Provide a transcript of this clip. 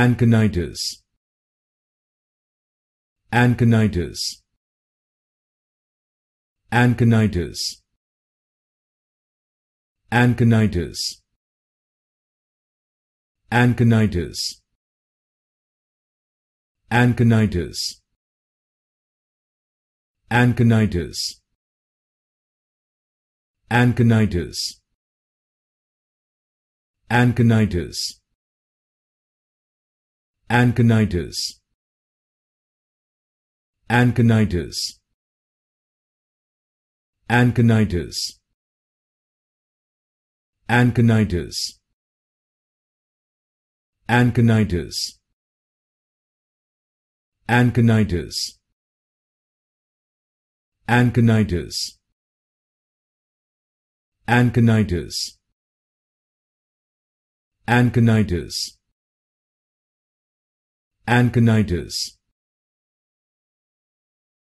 Anconitis. Anconitis. Anconitis. Anconitis. Anconitis. Anconitis. Anconitis. Anconitis. Anconitis. Anconitis. Anconitis. Anconitis. Anconitis. Anconitis. Anconitis. Anconitis. Anconitis. Anconitis and connivers.